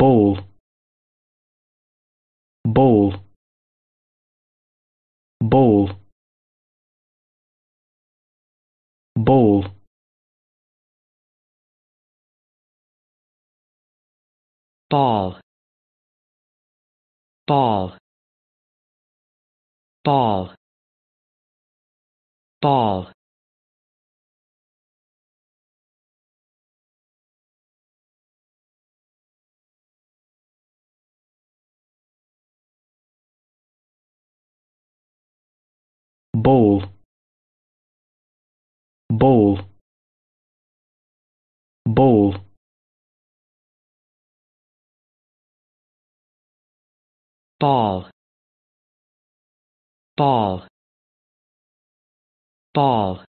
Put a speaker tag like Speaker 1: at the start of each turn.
Speaker 1: bowl bowl bowl bowl ball ball ball ball bowl bowl bowl ball ball ball